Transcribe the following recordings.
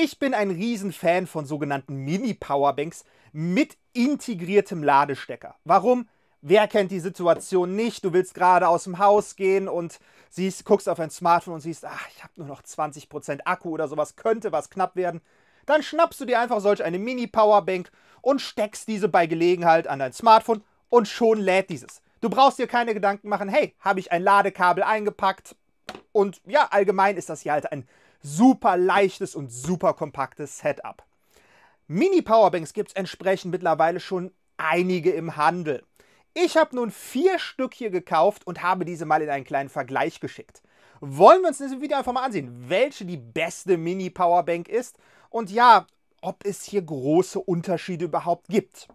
Ich bin ein Riesenfan von sogenannten Mini-Powerbanks mit integriertem Ladestecker. Warum? Wer kennt die Situation nicht? Du willst gerade aus dem Haus gehen und siehst, guckst auf ein Smartphone und siehst, ach, ich habe nur noch 20% Akku oder sowas, könnte was knapp werden. Dann schnappst du dir einfach solch eine Mini-Powerbank und steckst diese bei Gelegenheit an dein Smartphone und schon lädt dieses. Du brauchst dir keine Gedanken machen, hey, habe ich ein Ladekabel eingepackt? Und ja, allgemein ist das hier halt ein super leichtes und super kompaktes Setup. Mini-Powerbanks gibt es entsprechend mittlerweile schon einige im Handel. Ich habe nun vier Stück hier gekauft und habe diese mal in einen kleinen Vergleich geschickt. Wollen wir uns in diesem Video einfach mal ansehen, welche die beste Mini-Powerbank ist und ja, ob es hier große Unterschiede überhaupt gibt.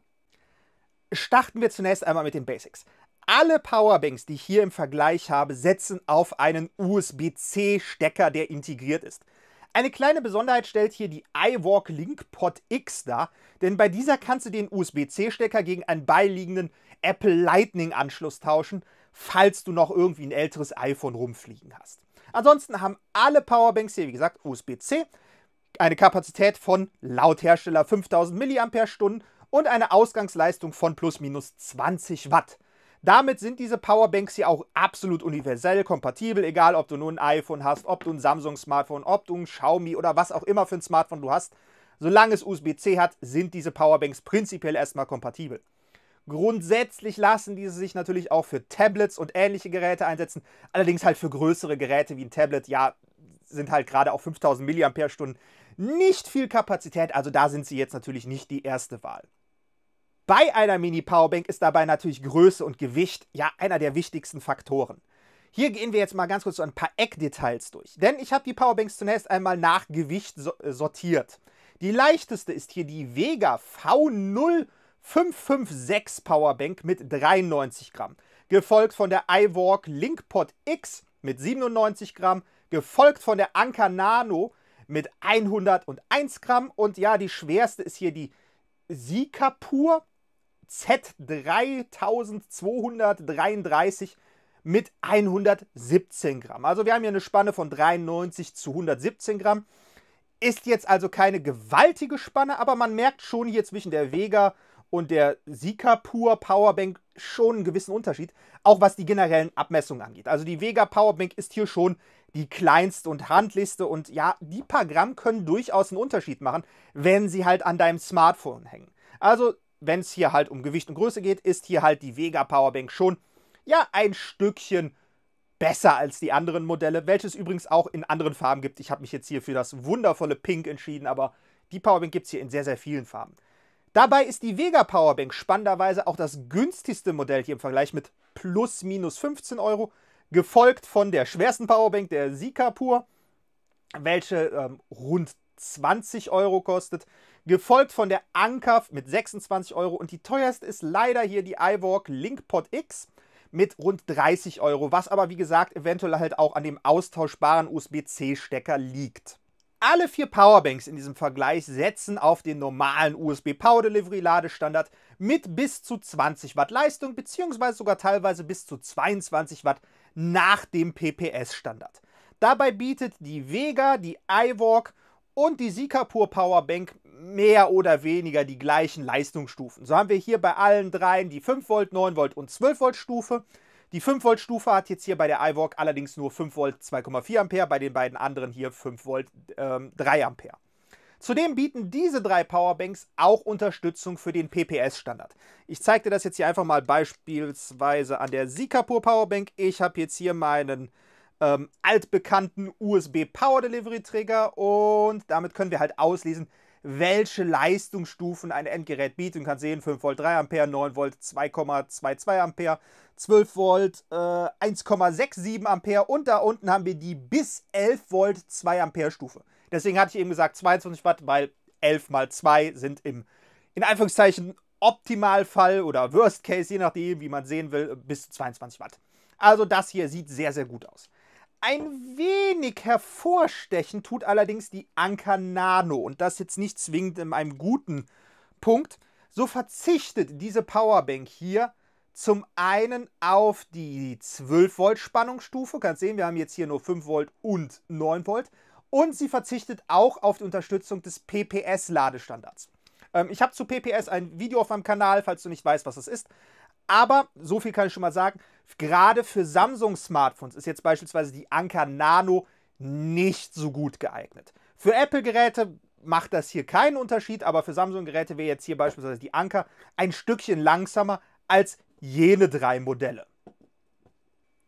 Starten wir zunächst einmal mit den Basics alle Powerbanks, die ich hier im Vergleich habe, setzen auf einen USB-C-Stecker, der integriert ist. Eine kleine Besonderheit stellt hier die iWalk Link Pod X dar, denn bei dieser kannst du den USB-C-Stecker gegen einen beiliegenden Apple Lightning-Anschluss tauschen, falls du noch irgendwie ein älteres iPhone rumfliegen hast. Ansonsten haben alle Powerbanks hier, wie gesagt, USB-C, eine Kapazität von laut Hersteller 5000 mAh und eine Ausgangsleistung von plus minus 20 Watt. Damit sind diese Powerbanks hier auch absolut universell kompatibel, egal ob du nun ein iPhone hast, ob du ein Samsung-Smartphone, ob du ein Xiaomi oder was auch immer für ein Smartphone du hast. Solange es USB-C hat, sind diese Powerbanks prinzipiell erstmal kompatibel. Grundsätzlich lassen diese sich natürlich auch für Tablets und ähnliche Geräte einsetzen. Allerdings halt für größere Geräte wie ein Tablet, ja, sind halt gerade auch 5000 mAh nicht viel Kapazität. Also da sind sie jetzt natürlich nicht die erste Wahl. Bei einer Mini-Powerbank ist dabei natürlich Größe und Gewicht ja einer der wichtigsten Faktoren. Hier gehen wir jetzt mal ganz kurz so ein paar Eckdetails durch. Denn ich habe die Powerbanks zunächst einmal nach Gewicht äh, sortiert. Die leichteste ist hier die Vega V0556 Powerbank mit 93 Gramm. Gefolgt von der iWalk Linkpod X mit 97 Gramm. Gefolgt von der Anker Nano mit 101 Gramm. Und ja, die schwerste ist hier die Sika Pur Z3233 mit 117 Gramm. Also wir haben hier eine Spanne von 93 zu 117 Gramm. Ist jetzt also keine gewaltige Spanne, aber man merkt schon hier zwischen der Vega und der Sika Pur Powerbank schon einen gewissen Unterschied, auch was die generellen Abmessungen angeht. Also die Vega Powerbank ist hier schon die kleinste und handlichste und ja, die paar Gramm können durchaus einen Unterschied machen, wenn sie halt an deinem Smartphone hängen. Also wenn es hier halt um Gewicht und Größe geht, ist hier halt die Vega Powerbank schon ja ein Stückchen besser als die anderen Modelle, welches übrigens auch in anderen Farben gibt. Ich habe mich jetzt hier für das wundervolle Pink entschieden, aber die Powerbank gibt es hier in sehr, sehr vielen Farben. Dabei ist die Vega Powerbank spannenderweise auch das günstigste Modell hier im Vergleich mit plus minus 15 Euro, gefolgt von der schwersten Powerbank, der Sika Pur, welche ähm, rund 20 Euro kostet, gefolgt von der Anker mit 26 Euro und die teuerste ist leider hier die iWalk Linkpod X mit rund 30 Euro, was aber wie gesagt eventuell halt auch an dem austauschbaren USB-C-Stecker liegt. Alle vier Powerbanks in diesem Vergleich setzen auf den normalen USB Power Delivery Ladestandard mit bis zu 20 Watt Leistung beziehungsweise sogar teilweise bis zu 22 Watt nach dem PPS Standard. Dabei bietet die Vega, die iWalk und die Sikapur Powerbank mehr oder weniger die gleichen Leistungsstufen. So haben wir hier bei allen dreien die 5 Volt, 9 Volt und 12 Volt Stufe. Die 5 Volt Stufe hat jetzt hier bei der iWalk allerdings nur 5 Volt 2,4 Ampere, bei den beiden anderen hier 5 Volt ähm, 3 Ampere. Zudem bieten diese drei Powerbanks auch Unterstützung für den PPS-Standard. Ich zeige dir das jetzt hier einfach mal beispielsweise an der Sikapur Powerbank. Ich habe jetzt hier meinen ähm, altbekannten USB Power Delivery Trigger und damit können wir halt auslesen, welche Leistungsstufen ein Endgerät bietet. Und kann sehen, 5 Volt 3 Ampere, 9 Volt 2,22 Ampere, 12 Volt äh, 1,67 Ampere und da unten haben wir die bis 11 Volt 2 Ampere Stufe. Deswegen hatte ich eben gesagt 22 Watt, weil 11 mal 2 sind im, in Anführungszeichen, Optimalfall oder Worst Case, je nachdem, wie man sehen will, bis zu 22 Watt. Also das hier sieht sehr, sehr gut aus. Ein wenig hervorstechen tut allerdings die Anker Nano und das jetzt nicht zwingend in einem guten Punkt. So verzichtet diese Powerbank hier zum einen auf die 12 Volt Spannungsstufe. Kannst sehen, wir haben jetzt hier nur 5 Volt und 9 Volt. Und sie verzichtet auch auf die Unterstützung des PPS-Ladestandards. Ähm, ich habe zu PPS ein Video auf meinem Kanal, falls du nicht weißt, was das ist. Aber so viel kann ich schon mal sagen. Gerade für Samsung-Smartphones ist jetzt beispielsweise die Anker Nano nicht so gut geeignet. Für Apple-Geräte macht das hier keinen Unterschied, aber für Samsung-Geräte wäre jetzt hier beispielsweise die Anker ein Stückchen langsamer als jene drei Modelle.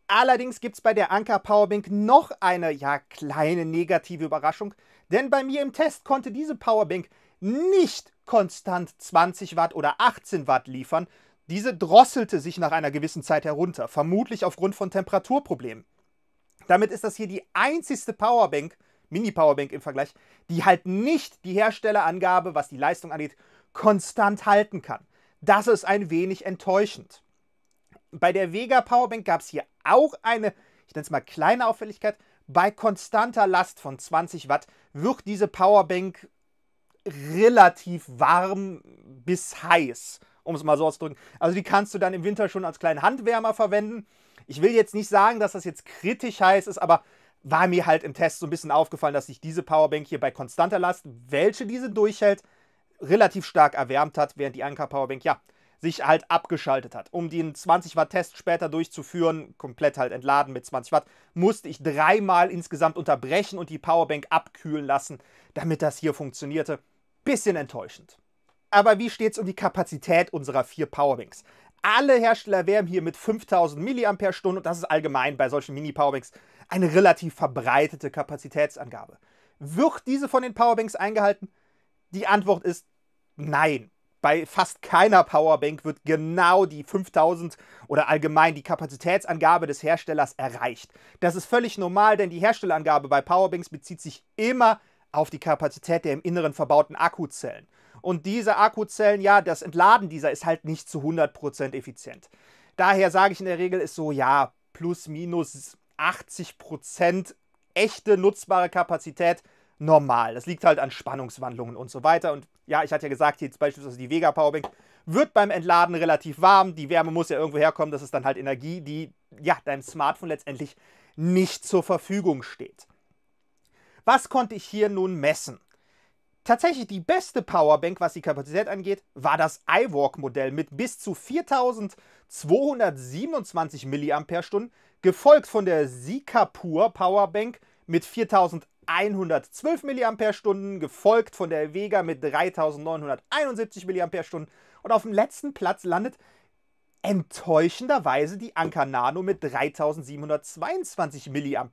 Allerdings gibt es bei der Anker Powerbank noch eine, ja, kleine negative Überraschung, denn bei mir im Test konnte diese Powerbank nicht konstant 20 Watt oder 18 Watt liefern, diese drosselte sich nach einer gewissen Zeit herunter, vermutlich aufgrund von Temperaturproblemen. Damit ist das hier die einzigste Powerbank, Mini-Powerbank im Vergleich, die halt nicht die Herstellerangabe, was die Leistung angeht, konstant halten kann. Das ist ein wenig enttäuschend. Bei der Vega Powerbank gab es hier auch eine, ich nenne es mal kleine Auffälligkeit, bei konstanter Last von 20 Watt wird diese Powerbank relativ warm bis heiß um es mal so auszudrücken. Also die kannst du dann im Winter schon als kleinen Handwärmer verwenden. Ich will jetzt nicht sagen, dass das jetzt kritisch heiß ist, aber war mir halt im Test so ein bisschen aufgefallen, dass sich diese Powerbank hier bei konstanter Last, welche diese durchhält, relativ stark erwärmt hat, während die Anker Powerbank ja sich halt abgeschaltet hat. Um den 20 Watt Test später durchzuführen, komplett halt entladen mit 20 Watt, musste ich dreimal insgesamt unterbrechen und die Powerbank abkühlen lassen, damit das hier funktionierte. Bisschen enttäuschend. Aber wie steht es um die Kapazität unserer vier Powerbanks? Alle Hersteller wärmen hier mit 5000 mAh und das ist allgemein bei solchen Mini-Powerbanks eine relativ verbreitete Kapazitätsangabe. Wird diese von den Powerbanks eingehalten? Die Antwort ist nein. Bei fast keiner Powerbank wird genau die 5000 oder allgemein die Kapazitätsangabe des Herstellers erreicht. Das ist völlig normal, denn die Herstellerangabe bei Powerbanks bezieht sich immer auf auf die Kapazität der im Inneren verbauten Akkuzellen. Und diese Akkuzellen, ja, das Entladen dieser ist halt nicht zu 100% effizient. Daher sage ich in der Regel ist so, ja, plus minus 80% echte nutzbare Kapazität normal. Das liegt halt an Spannungswandlungen und so weiter. Und ja, ich hatte ja gesagt, jetzt beispielsweise die Vega Powerbank wird beim Entladen relativ warm. Die Wärme muss ja irgendwo herkommen. Das ist dann halt Energie, die ja deinem Smartphone letztendlich nicht zur Verfügung steht. Was konnte ich hier nun messen? Tatsächlich die beste Powerbank, was die Kapazität angeht, war das iWalk-Modell mit bis zu 4227 mAh, gefolgt von der Sikapur Powerbank mit 4112 mAh, gefolgt von der Vega mit 3971 mAh und auf dem letzten Platz landet enttäuschenderweise die Anker Nano mit 3722 mAh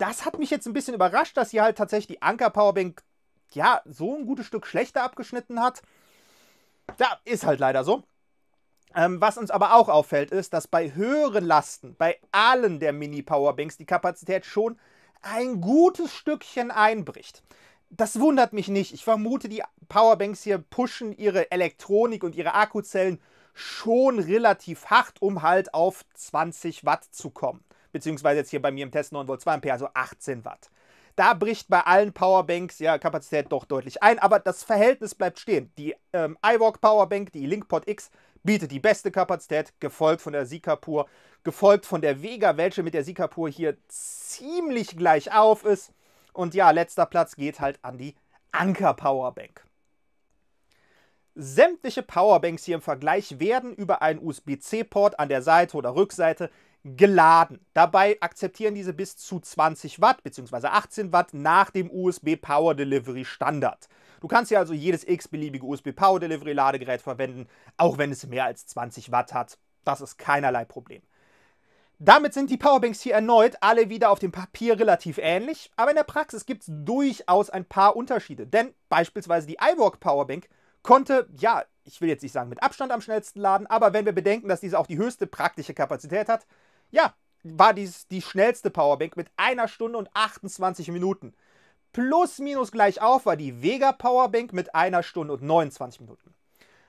das hat mich jetzt ein bisschen überrascht, dass hier halt tatsächlich die Anker Powerbank ja so ein gutes Stück schlechter abgeschnitten hat. Ja, ist halt leider so. Ähm, was uns aber auch auffällt, ist, dass bei höheren Lasten, bei allen der Mini-Powerbanks, die Kapazität schon ein gutes Stückchen einbricht. Das wundert mich nicht. Ich vermute, die Powerbanks hier pushen ihre Elektronik und ihre Akkuzellen schon relativ hart, um halt auf 20 Watt zu kommen beziehungsweise jetzt hier bei mir im Test 9 Volt 2 Ampere, also 18 Watt. Da bricht bei allen Powerbanks ja Kapazität doch deutlich ein, aber das Verhältnis bleibt stehen. Die ähm, iWalk Powerbank, die LinkPod X, bietet die beste Kapazität, gefolgt von der Sika Pur, gefolgt von der Vega, welche mit der Sika Pur hier ziemlich gleich auf ist. Und ja, letzter Platz geht halt an die Anker Powerbank. Sämtliche Powerbanks hier im Vergleich werden über einen USB-C-Port an der Seite oder Rückseite geladen. Dabei akzeptieren diese bis zu 20 Watt bzw. 18 Watt nach dem USB Power Delivery Standard. Du kannst hier also jedes x-beliebige USB Power Delivery Ladegerät verwenden, auch wenn es mehr als 20 Watt hat. Das ist keinerlei Problem. Damit sind die Powerbanks hier erneut alle wieder auf dem Papier relativ ähnlich, aber in der Praxis gibt es durchaus ein paar Unterschiede, denn beispielsweise die iWork Powerbank konnte, ja, ich will jetzt nicht sagen mit Abstand am schnellsten laden, aber wenn wir bedenken, dass diese auch die höchste praktische Kapazität hat, ja, war dies die schnellste Powerbank mit einer Stunde und 28 Minuten. Plus minus gleich auf war die Vega Powerbank mit einer Stunde und 29 Minuten.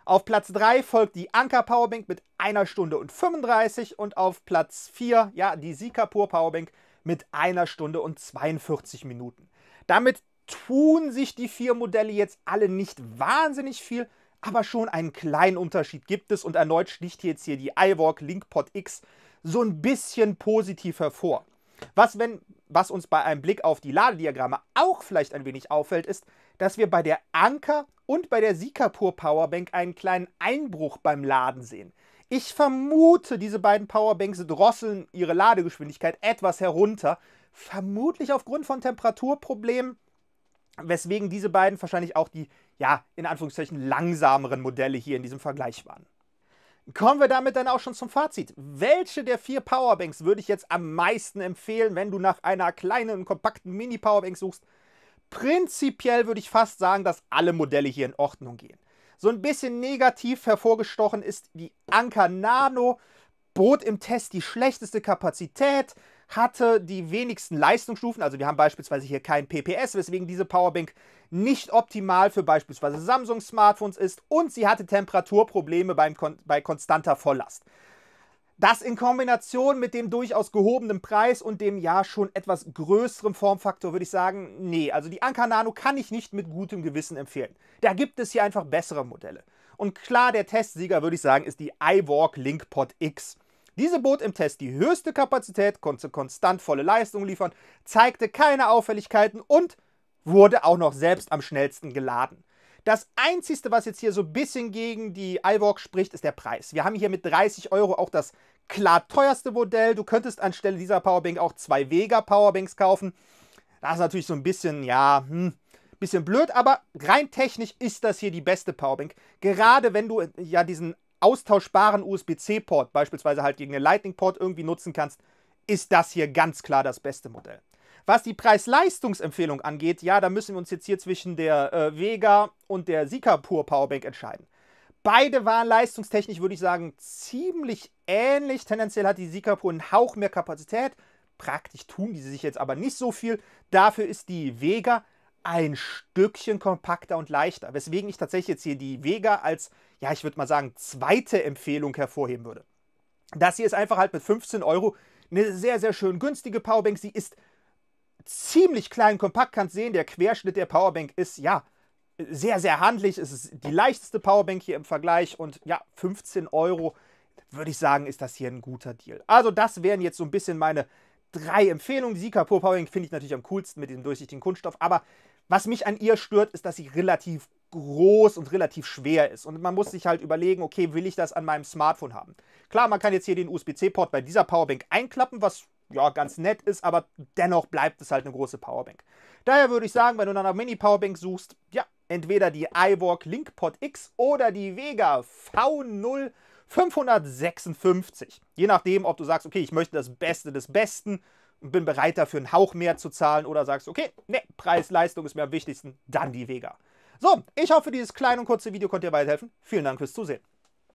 Auf Platz 3 folgt die Anker Powerbank mit einer Stunde und 35 und auf Platz 4, ja, die Sikapur Powerbank mit einer Stunde und 42 Minuten. Damit tun sich die vier Modelle jetzt alle nicht wahnsinnig viel, aber schon einen kleinen Unterschied gibt es und erneut sticht jetzt hier die iWalk Linkpod X so ein bisschen positiv hervor. Was, wenn, was uns bei einem Blick auf die Ladediagramme auch vielleicht ein wenig auffällt, ist, dass wir bei der Anker und bei der Sikapur Powerbank einen kleinen Einbruch beim Laden sehen. Ich vermute, diese beiden Powerbanks drosseln ihre Ladegeschwindigkeit etwas herunter, vermutlich aufgrund von Temperaturproblemen, weswegen diese beiden wahrscheinlich auch die, ja, in Anführungszeichen langsameren Modelle hier in diesem Vergleich waren. Kommen wir damit dann auch schon zum Fazit. Welche der vier Powerbanks würde ich jetzt am meisten empfehlen, wenn du nach einer kleinen, und kompakten Mini-Powerbank suchst? Prinzipiell würde ich fast sagen, dass alle Modelle hier in Ordnung gehen. So ein bisschen negativ hervorgestochen ist die Anker Nano, bot im Test die schlechteste Kapazität, hatte die wenigsten Leistungsstufen. Also wir haben beispielsweise hier kein PPS, weswegen diese Powerbank nicht optimal für beispielsweise Samsung-Smartphones ist. Und sie hatte Temperaturprobleme beim Kon bei konstanter Volllast. Das in Kombination mit dem durchaus gehobenen Preis und dem ja schon etwas größeren Formfaktor würde ich sagen, nee, also die Anker Nano kann ich nicht mit gutem Gewissen empfehlen. Da gibt es hier einfach bessere Modelle. Und klar, der Testsieger würde ich sagen, ist die iWalk LinkPod X. Diese bot im Test die höchste Kapazität, konnte konstant volle Leistung liefern, zeigte keine Auffälligkeiten und wurde auch noch selbst am schnellsten geladen. Das Einzige, was jetzt hier so ein bisschen gegen die iWalk spricht, ist der Preis. Wir haben hier mit 30 Euro auch das klar teuerste Modell. Du könntest anstelle dieser Powerbank auch zwei Vega Powerbanks kaufen. Das ist natürlich so ein bisschen, ja, hm, bisschen blöd, aber rein technisch ist das hier die beste Powerbank. Gerade wenn du äh, ja diesen austauschbaren USB-C-Port, beispielsweise halt gegen den Lightning-Port irgendwie nutzen kannst, ist das hier ganz klar das beste Modell. Was die Preis-Leistungsempfehlung angeht, ja, da müssen wir uns jetzt hier zwischen der äh, Vega und der Sikapur Powerbank entscheiden. Beide waren leistungstechnisch, würde ich sagen, ziemlich ähnlich. Tendenziell hat die Sikapur einen Hauch mehr Kapazität. Praktisch tun diese sich jetzt aber nicht so viel. Dafür ist die Vega ein Stückchen kompakter und leichter, weswegen ich tatsächlich jetzt hier die Vega als, ja, ich würde mal sagen, zweite Empfehlung hervorheben würde. Das hier ist einfach halt mit 15 Euro eine sehr, sehr schön günstige Powerbank. Sie ist ziemlich klein kompakt, kannst sehen, der Querschnitt der Powerbank ist, ja, sehr, sehr handlich. Es ist die leichteste Powerbank hier im Vergleich und ja, 15 Euro, würde ich sagen, ist das hier ein guter Deal. Also das wären jetzt so ein bisschen meine drei Empfehlungen. Die Sika Powerbank finde ich natürlich am coolsten mit diesem durchsichtigen Kunststoff, aber was mich an ihr stört, ist, dass sie relativ groß und relativ schwer ist. Und man muss sich halt überlegen, okay, will ich das an meinem Smartphone haben? Klar, man kann jetzt hier den USB-C-Port bei dieser Powerbank einklappen, was ja ganz nett ist, aber dennoch bleibt es halt eine große Powerbank. Daher würde ich sagen, wenn du nach einer Mini-Powerbank suchst, ja, entweder die iWalk LinkPod X oder die Vega V0 556. Je nachdem, ob du sagst, okay, ich möchte das Beste des Besten bin bereit dafür einen Hauch mehr zu zahlen oder sagst, okay, ne, Preis-Leistung ist mir am wichtigsten, dann die Vega. So, ich hoffe, dieses kleine und kurze Video konnte dir weiterhelfen. Vielen Dank fürs Zusehen.